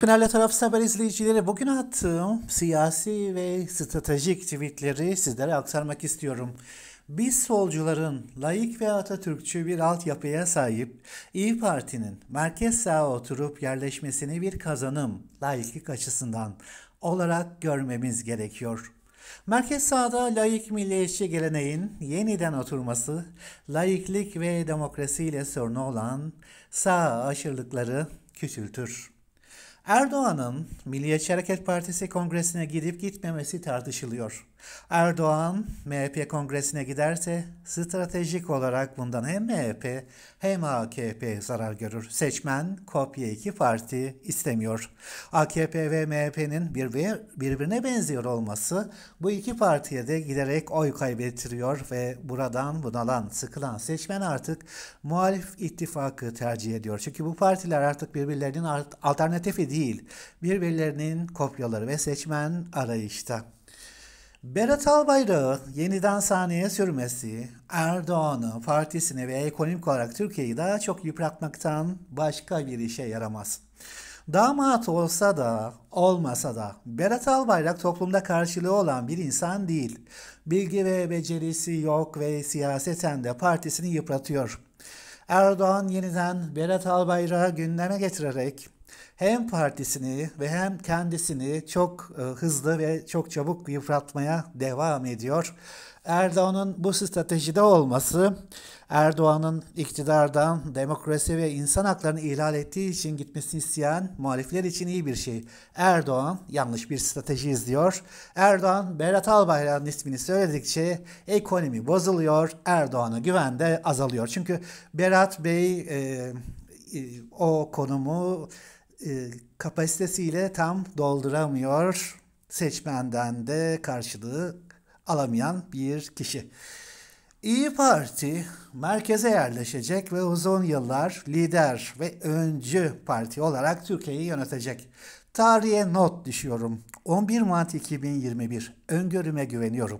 Kanalya Tarafsız Haber izleyicileri bugün attığım siyasi ve stratejik tweetleri sizlere aktarmak istiyorum. Biz solcuların layık ve Atatürkçü bir altyapıya sahip İyi Parti'nin merkez sağa oturup yerleşmesini bir kazanım layıklık açısından olarak görmemiz gerekiyor. Merkez sağda layık milliyetçi geleneğin yeniden oturması, laiklik ve demokrasiyle sorunu olan sağ aşırılıkları küçültür. Erdoğan'ın Milliyetçi Hareket Partisi kongresine gidip gitmemesi tartışılıyor. Erdoğan MHP kongresine giderse stratejik olarak bundan hem MHP hem AKP zarar görür. Seçmen kopya iki parti istemiyor. AKP ve MHP'nin birbirine benziyor olması bu iki partiye de giderek oy kaybettiriyor ve buradan bunalan, sıkılan seçmen artık muhalif ittifakı tercih ediyor. Çünkü bu partiler artık birbirlerinin alternatifi değil değil. Birbirlerinin kopyaları ve seçmen arayışta. Berat Albayrak'ın yeniden sahneye sürmesi Erdoğan'ı, partisini ve ekonomik olarak Türkiye'yi daha çok yıpratmaktan başka bir işe yaramaz. Damat olsa da olmasa da Berat Albayrak toplumda karşılığı olan bir insan değil. Bilgi ve becerisi yok ve siyaseten de partisini yıpratıyor. Erdoğan yeniden Berat Albayrak'ı gündeme getirerek hem partisini ve hem kendisini çok e, hızlı ve çok çabuk yıpratmaya devam ediyor. Erdoğan'ın bu stratejide olması, Erdoğan'ın iktidardan demokrasi ve insan haklarını ihlal ettiği için gitmesini isteyen muhalifler için iyi bir şey. Erdoğan yanlış bir strateji izliyor. Erdoğan Berat Albayrak'ın ismini söyledikçe ekonomi bozuluyor, Erdoğan'a güven de azalıyor. Çünkü Berat Bey e, e o konumu e, kapasitesiyle tam dolduramıyor. Seçmenden de karşılığı alamayan bir kişi. İyi Parti merkeze yerleşecek ve uzun yıllar lider ve öncü parti olarak Türkiye'yi yönetecek. Tarihe not düşüyorum. 11 Mart 2021. Öngörüme güveniyorum.